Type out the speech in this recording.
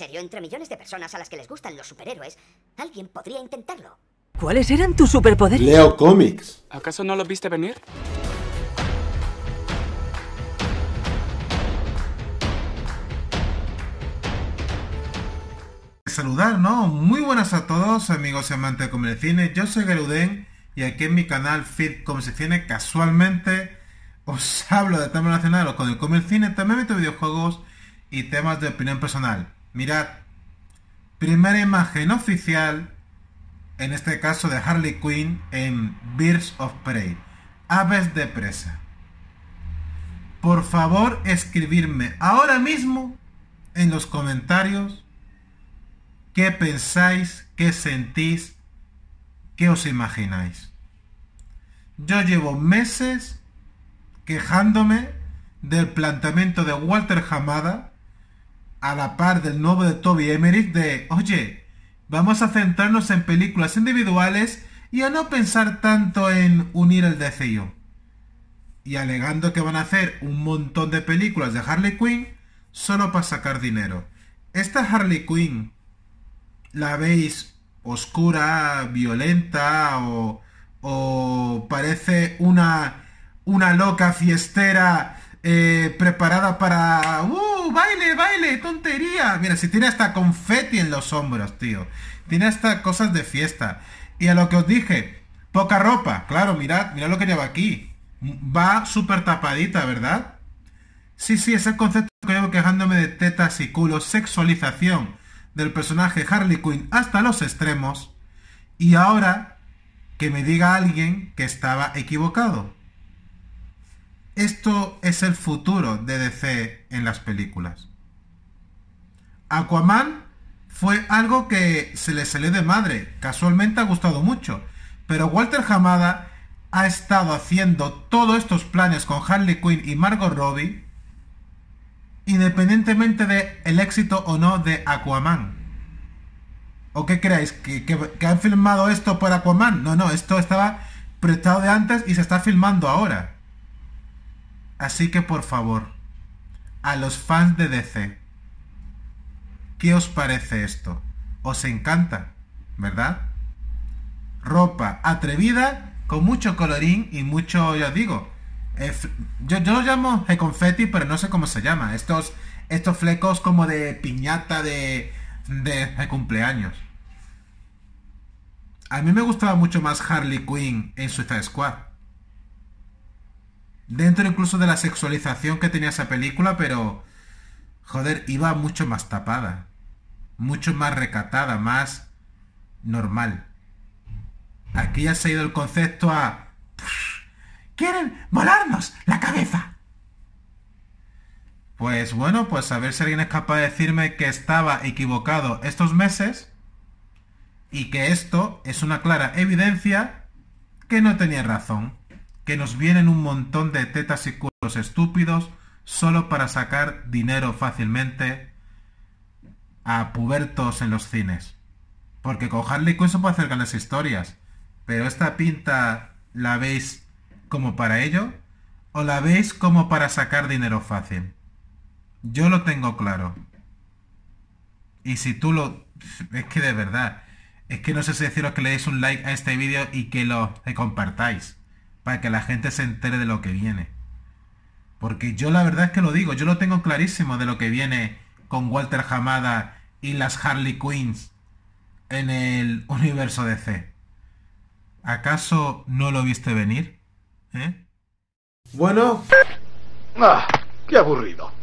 serio, entre millones de personas a las que les gustan los superhéroes, alguien podría intentarlo. ¿Cuáles eran tus superpoderes? Leo cómics. ¿Acaso no los viste venir? Saludar, ¿no? Muy buenas a todos, amigos y amantes de Comer Cine. Yo soy Garudén y aquí en mi canal Fit Como Cine casualmente os hablo de temas relacionados con el Comer Cine, también meto videojuegos y temas de opinión personal. Mirad, primera imagen oficial, en este caso de Harley Quinn, en Birds of Prey, Aves de Presa. Por favor, escribirme ahora mismo en los comentarios qué pensáis, qué sentís, qué os imagináis. Yo llevo meses quejándome del planteamiento de Walter Hamada a la par del nuevo de Toby Emmerich de, oye, vamos a centrarnos en películas individuales y a no pensar tanto en unir el deseo Y alegando que van a hacer un montón de películas de Harley Quinn solo para sacar dinero. Esta Harley Quinn la veis oscura, violenta o, o parece una, una loca fiestera eh, preparada para... ¡Uh! ¡Baile, baile! ¡Tontería! Mira, si tiene hasta confeti en los hombros, tío. Tiene hasta cosas de fiesta. Y a lo que os dije, poca ropa. Claro, mirad, mirad lo que lleva aquí. Va súper tapadita, ¿verdad? Sí, sí, es el concepto que llevo quejándome de tetas y culo, sexualización del personaje Harley Quinn hasta los extremos. Y ahora que me diga alguien que estaba equivocado. Esto es el futuro de DC en las películas. Aquaman fue algo que se le salió de madre, casualmente ha gustado mucho, pero Walter Hamada ha estado haciendo todos estos planes con Harley Quinn y Margot Robbie, independientemente de el éxito o no de Aquaman. ¿O qué creáis ¿Que, han filmado esto por Aquaman? No, no, esto estaba prestado de antes y se está filmando ahora. Así que por favor, a los fans de DC, ¿qué os parece esto? Os encanta, ¿verdad? Ropa atrevida, con mucho colorín y mucho, ya digo, eh, yo, yo, lo llamo confetti, pero no sé cómo se llama. Estos, estos flecos como de piñata de, de, de cumpleaños. A mí me gustaba mucho más Harley Quinn en Suicide Squad. Dentro incluso de la sexualización que tenía esa película, pero. Joder, iba mucho más tapada. Mucho más recatada, más normal. Aquí ya se ha ido el concepto a. ¡Quieren volarnos la cabeza! Pues bueno, pues a ver si alguien es capaz de decirme que estaba equivocado estos meses y que esto es una clara evidencia que no tenía razón que nos vienen un montón de tetas y culos estúpidos solo para sacar dinero fácilmente a pubertos en los cines. Porque con Harley Quinn se puede hacer grandes historias, pero esta pinta la veis como para ello o la veis como para sacar dinero fácil. Yo lo tengo claro. Y si tú lo... Es que de verdad. Es que no sé si deciros que le deis un like a este vídeo y que lo compartáis que la gente se entere de lo que viene. Porque yo la verdad es que lo digo, yo lo tengo clarísimo de lo que viene con Walter Hamada y las Harley Queens en el universo de C. ¿Acaso no lo viste venir? ¿Eh? Bueno... Ah, qué aburrido.